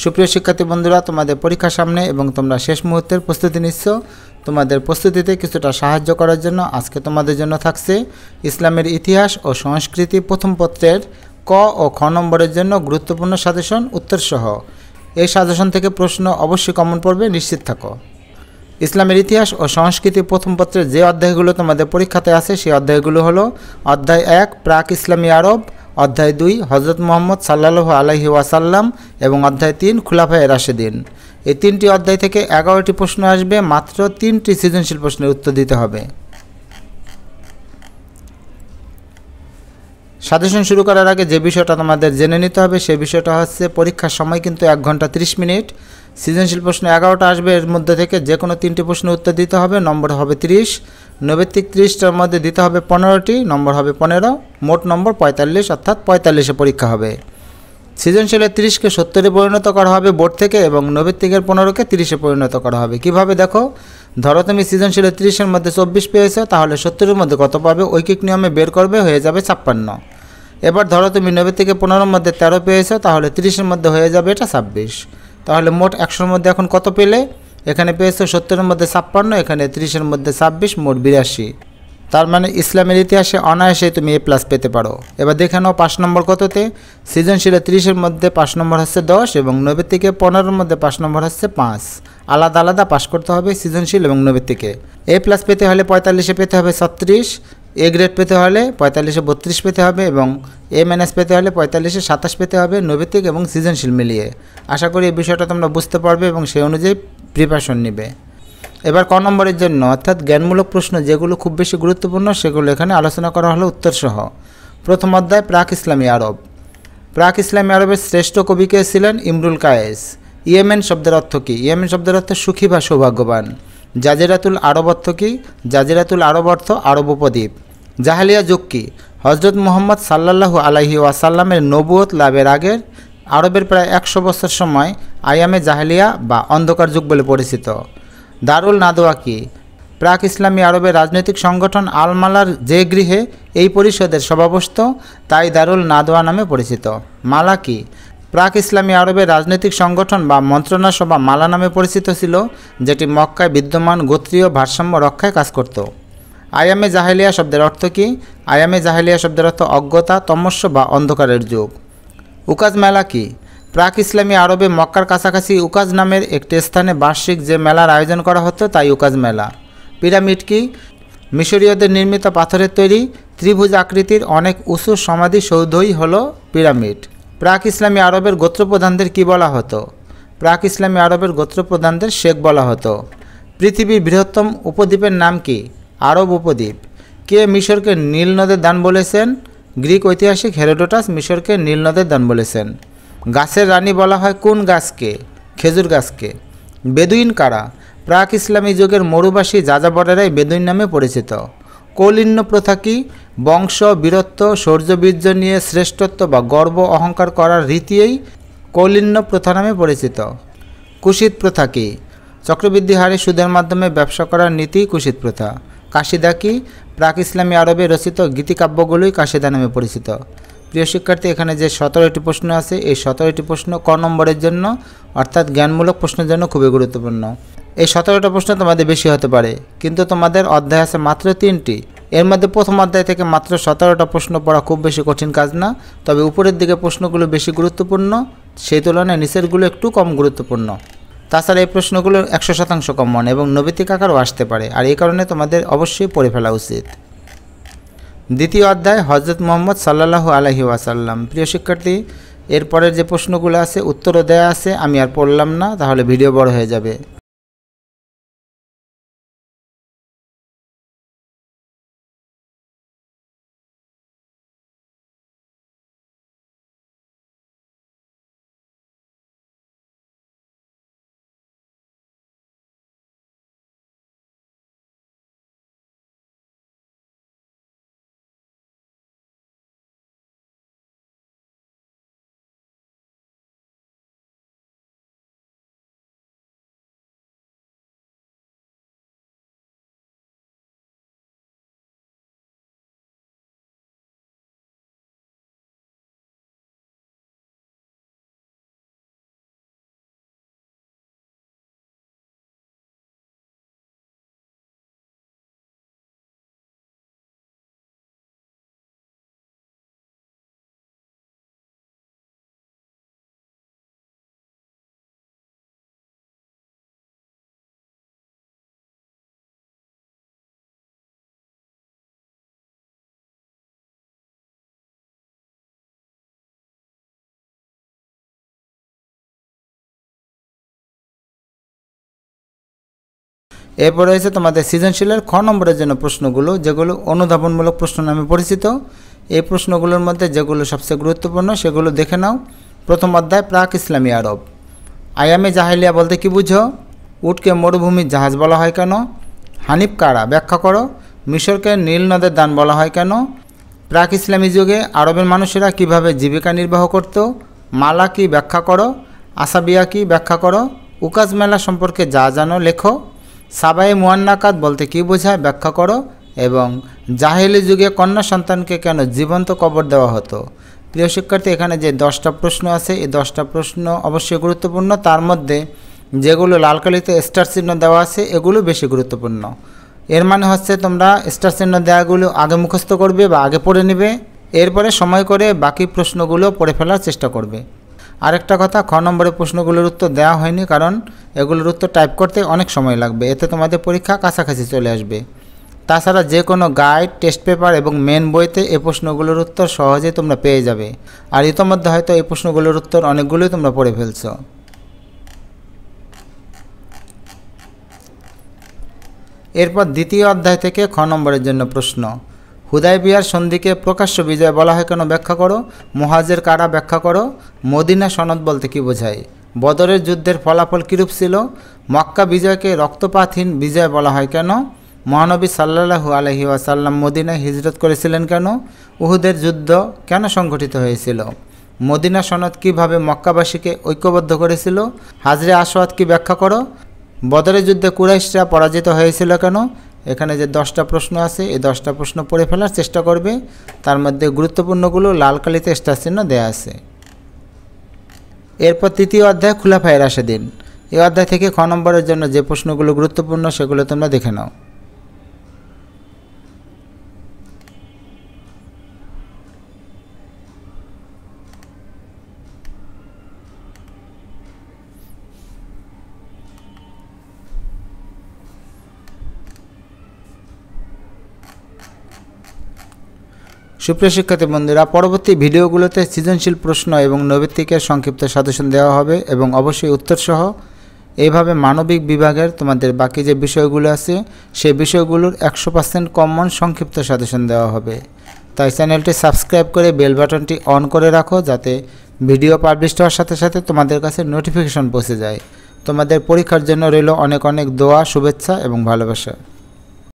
সুপ্রিয় শিক্ষার্থী বন্ধুরা তোমাদের পরীক্ষা সামনে এবং তোমরা শেষ মুহূর্তের প্রস্তুতি নিচ্ছ তোমাদের প্রস্তুতিতে কিছুটা সাহায্য করার জন্য আজকে তোমাদের জন্য থাকছে ইসলামের ইতিহাস ও সংস্কৃতি প্রথম পত্রের ক ও খ নম্বরের জন্য গুরুত্বপূর্ণ সাজেশন উত্তরসহ এই সাজেশন থেকে প্রশ্ন অবশ্যই কমন পড়বে নিশ্চিত থাকো ইসলামের ইতিহাস ও সংস্কৃতি প্রথম পত্রের যে অধ্যায়গুলো তোমাদের পরীক্ষাতে আছে সেই অধ্যায়গুলো হলো অধ্যায় এক প্রাক ইসলামী আরব অধ্যায় দুই হজরত মোহাম্মদ সাল্লাহ আলহি ওয়াসাল্লাম এবং অধ্যায় তিন খুলাফায় রাশেদিন এই তিনটি অধ্যায় থেকে এগারোটি প্রশ্ন আসবে মাত্র তিনটি সৃজনশীল প্রশ্নের উত্তর দিতে হবে সাজেশন শুরু করার আগে যে বিষয়টা তোমাদের জেনে নিতে হবে সে বিষয়টা হচ্ছে পরীক্ষার সময় কিন্তু এক ঘন্টা ৩০ মিনিট সৃজনশীল প্রশ্ন এগারোটা আসবে এর মধ্যে থেকে যে কোনো তিনটি প্রশ্ন উত্তর দিতে হবে নম্বর হবে ৩০ নৈবেত্তিক ত্রিশটার মধ্যে দিতে হবে পনেরোটি নম্বর হবে পনেরো মোট নম্বর পঁয়তাল্লিশ অর্থাৎ পঁয়তাল্লিশে পরীক্ষা হবে সৃজনশীলের তিরিশকে সত্তরে পরিণত করা হবে বোর্ড থেকে এবং নৈবেত্তিকের পনেরোকে তিরিশে পরিণত করা হবে কিভাবে দেখো ধরো তুমি সৃজনশীলের তিরিশের মধ্যে চব্বিশ পেয়েছো তাহলে সত্তরের মধ্যে কত পাবে ঐকিক নিয়মে বের করবে হয়ে যাবে ছাপ্পান্ন এবার ধরো তুমি নব্বই থেকে পনেরোর মধ্যে তেরো পেয়েছো তাহলে তিরিশের মধ্যে হয়ে যাবে এটা ছাব্বিশ তাহলে মোট একশোর মধ্যে এখন কত পেলে এখানে পেয়েছো সত্তরের মধ্যে ছাপ্পান্ন এখানে তিরিশের মধ্যে ছাব্বিশ মোট বিরাশি তার মানে ইসলামের ইতিহাসে অনায়াসে তুমি এ প্লাস পেতে পারো এবার দেখে নাও পাঁচ নম্বর কততে সৃজনশীলে তিরিশের মধ্যে পাঁচ নম্বর হচ্ছে দশ এবং নব্বই থেকে পনেরোর মধ্যে পাঁচ নম্বর হচ্ছে পাঁচ আলাদা আলাদা পাশ করতে হবে সৃজনশীল এবং নব্বই থেকে এ প্লাস পেতে হলে পঁয়তাল্লিশে পেতে হবে ছত্রিশ এ গ্রেড পেতে হলে পঁয়তাল্লিশে বত্রিশ পেতে হবে এবং এ মাইনাস পেতে হলে পঁয়তাল্লিশে সাতাশ পেতে হবে নৈভিত্তিক এবং সৃজনশীল মিলিয়ে আশা করি এই বিষয়টা তোমরা বুঝতে পারবে এবং সেই অনুযায়ী প্রিপারেশন নেবে এবার ক নম্বরের জন্য অর্থাৎ জ্ঞানমূলক প্রশ্ন যেগুলো খুব বেশি গুরুত্বপূর্ণ সেগুলো এখানে আলোচনা করা হলো উত্তরসহ প্রথম অধ্যায় প্রাক ইসলামী আরব প্রাক ইসলামী আরবের শ্রেষ্ঠ কবি কে ছিলেন ইমরুল কায়েস ইয়েমেন শব্দের অর্থ কী ইয়েমেন শব্দের অর্থ সুখী বা সৌভাগ্যবান জাজিরাতুল আরব অর্থ কি জাজিরাতুল আরব অর্থ আরব উপদ্বীপ জাহালিয়া যুগ কি হজরত মোহাম্মদ সাল্লাহু আলহি ওয়াসাল্লামের নবুয়ত লাভের আগের আরবের প্রায় একশো বছর সময় আয়ামে জাহালিয়া বা অন্ধকার যুগ বলে পরিচিত দারুল নাদোয়া কি প্রাক ইসলামী আরবের রাজনৈতিক সংগঠন আলমালার যে গৃহে এই পরিষদের সভাবস্থ তাই দারুল নাদোয়া নামে পরিচিত মালা কি প্রাক ইসলামী আরবের রাজনৈতিক সংগঠন বা মন্ত্রণা সভা মালা নামে পরিচিত ছিল যেটি মক্কায় বিদ্যমান গোত্রীয় ভারসাম্য রক্ষায় কাজ করত আয়ামে জাহেলিয়া শব্দের অর্থ কী আয়ামে জাহেলিয়া শব্দের অর্থ অজ্ঞতা তমস্য বা অন্ধকারের যুগ উকাজ মেলা কী প্রাক ইসলামী আরবে মক্কার কাছাকাছি উকাজ নামের একটি স্থানে বার্ষিক যে মেলার আয়োজন করা হতো তাই উকাজ মেলা পিরামিড কি মিশরীয়দের নির্মিত পাথরের তৈরি ত্রিভুজ আকৃতির অনেক উঁচু সমাধি সৌধই হল পিরামিড প্রাক ইসলামী আরবের গোত্রপ্রধানদের কি বলা হতো প্রাক ইসলামী আরবের গোত্রপ্রধানদের শেখ বলা হতো পৃথিবীর বৃহত্তম উপদ্বীপের নাম কি আরব উপদ্বীপ কে মিশরকে নীল নদের দান বলেছেন গ্রিক ঐতিহাসিক হেরোডোটাস মিশরকে নীল নদের দান বলেছেন গাছের রানী বলা হয় কোন গাছকে খেজুর গাছকে বেদুইন কারা প্রাক ইসলামী যুগের মরুবাসী যাযাবরেরাই বেদুইন নামে পরিচিত কৌলিন্য প্রথা কি বংশ বীরত্ব শৌর্যবীর্য নিয়ে শ্রেষ্ঠত্ব বা গর্ব অহংকার করার রীতিই কৌলিন্য প্রথা নামে পরিচিত কুশিত প্রথা কি চক্রবৃদ্ধি হারে সুদের মাধ্যমে ব্যবসা করার নীতি কুশিত প্রথা কাশিদা কি প্রাক ইসলামী আরবে রচিত গীতিকাব্যগুলোই কাশিদা নামে পরিচিত প্রিয় শিক্ষার্থী এখানে যে সতেরোটি প্রশ্ন আছে এই সতেরোটি প্রশ্ন ক নম্বরের জন্য অর্থাৎ জ্ঞানমূলক প্রশ্নের জন্য খুবই গুরুত্বপূর্ণ এই সতেরোটা প্রশ্ন তোমাদের বেশি হতে পারে কিন্তু তোমাদের অধ্যায় আছে মাত্র তিনটি এর মধ্যে প্রথম অধ্যায় থেকে মাত্র সতেরোটা প্রশ্ন পড়া খুব বেশি কঠিন কাজ না তবে উপরের দিকে প্রশ্নগুলো বেশি গুরুত্বপূর্ণ সেই তুলনায় নিচেরগুলো একটু কম গুরুত্বপূর্ণ তাছাড়া এই প্রশ্নগুলো একশো শতাংশ কমন এবং নৈবিত্তিক আকারও আসতে পারে আর এই কারণে তোমাদের অবশ্যই পড়ে ফেলা উচিত দ্বিতীয় অধ্যায় হজরত মোহাম্মদ সাল্লাহ আলহি ওয়াসাল্লাম প্রিয় শিক্ষার্থী এরপরের যে প্রশ্নগুলো আছে উত্তরও দেয়া আছে আমি আর পড়লাম না তাহলে ভিডিও বড় হয়ে যাবে এরপর রয়েছে তোমাদের সৃজনশীলের খ নম্বরের জন্য প্রশ্নগুলো যেগুলো অনুধাবনমূলক প্রশ্ন নামে পরিচিত এই প্রশ্নগুলোর মধ্যে যেগুলো সবচেয়ে গুরুত্বপূর্ণ সেগুলো দেখে নাও প্রথম অধ্যায় প্রাক ইসলামী আরব আয়ামে জাহেলিয়া বলতে কি বুঝো উটকে মরুভূমির জাহাজ বলা হয় কেন হানিফ কারা ব্যাখ্যা করো মিশরকে নীল নদের দান বলা হয় কেন প্রাক ইসলামী যুগে আরবের মানুষেরা কিভাবে জীবিকা নির্বাহ করত মালা কি ব্যাখ্যা করো আসাবিয়া কি ব্যাখ্যা করো উকাজ মেলা সম্পর্কে যা জানো লেখো সাবাই মুয়ান্নাকাত বলতে কি বোঝায় ব্যাখ্যা করো এবং জাহেলি যুগে কন্যা সন্তানকে কেন জীবন্ত কবর দেওয়া হতো প্রিয় শিক্ষার্থী এখানে যে দশটা প্রশ্ন আছে এই দশটা প্রশ্ন অবশ্যই গুরুত্বপূর্ণ তার মধ্যে যেগুলো লাল কালিতে স্টার চিহ্ন দেওয়া আছে এগুলো বেশি গুরুত্বপূর্ণ এর মানে হচ্ছে তোমরা স্টার চিহ্ন দেওয়াগুলো আগে মুখস্থ করবে বা আগে পড়ে নেবে এরপরে সময় করে বাকি প্রশ্নগুলো পড়ে ফেলার চেষ্টা করবে আরেকটা কথা খ নম্বরের প্রশ্নগুলোর উত্তর দেওয়া হয়নি কারণ এগুলোর উত্তর টাইপ করতে অনেক সময় লাগবে এতে তোমাদের পরীক্ষা কাছাকাছি চলে আসবে তাছাড়া যে কোনো গাইড টেস্ট পেপার এবং মেন বইতে এই প্রশ্নগুলোর উত্তর সহজে তোমরা পেয়ে যাবে আর ইতোমধ্যে হয়তো এই প্রশ্নগুলোর উত্তর অনেকগুলোই তোমরা পড়ে ফেলছো এরপর দ্বিতীয় অধ্যায় থেকে খ নম্বরের জন্য প্রশ্ন হুদায় বিহার সন্ধিকে প্রকাশ্য বিজয় বলা হয় কেন ব্যাখ্যা করো মোহাজের কারা ব্যাখ্যা করো মদিনা সনদ বলতে কি বোঝায় বদরের যুদ্ধের ফলাফল কীরূপ ছিল মক্কা বিজয়কে রক্তপাতহীন বিজয় বলা হয় কেন মহানবী সাল্লাহু আলহি ওয়াসাল্লাম মদিনায় হিজরত করেছিলেন কেন উহুদের যুদ্ধ কেন সংঘটিত হয়েছিল মদিনা সনদ কিভাবে মক্কাবাসীকে ঐক্যবদ্ধ করেছিল হাজরে আসওয়াত কি ব্যাখ্যা করো বদরের যুদ্ধে কুরাইশরা পরাজিত হয়েছিল কেন এখানে যে দশটা প্রশ্ন আছে এই দশটা প্রশ্ন পড়ে ফেলার চেষ্টা করবে তার মধ্যে গুরুত্বপূর্ণগুলো লাল কালিতে স্টার চিহ্ন দেয়া আছে এরপর তৃতীয় অধ্যায় খোলা আসে দিন এই অধ্যায় থেকে খ নম্বরের জন্য যে প্রশ্নগুলো গুরুত্বপূর্ণ সেগুলো তোমরা দেখে নাও সুপ্রিয় শিক্ষার্থী বন্ধুরা পরবর্তী ভিডিওগুলোতে সৃজনশীল প্রশ্ন এবং নৈবিত্তিকের সংক্ষিপ্ত সাজেশন দেওয়া হবে এবং অবশ্যই উত্তরসহ এইভাবে মানবিক বিভাগের তোমাদের বাকি যে বিষয়গুলো আছে সেই বিষয়গুলোর একশো পার্সেন্ট কমন সংক্ষিপ্ত সাজেশন দেওয়া হবে তাই চ্যানেলটি সাবস্ক্রাইব করে বেল বাটনটি অন করে রাখো যাতে ভিডিও পাবলিশ হওয়ার সাথে সাথে তোমাদের কাছে নোটিফিকেশন পৌঁছে যায় তোমাদের পরীক্ষার জন্য রইল অনেক অনেক দোয়া শুভেচ্ছা এবং ভালোবাসা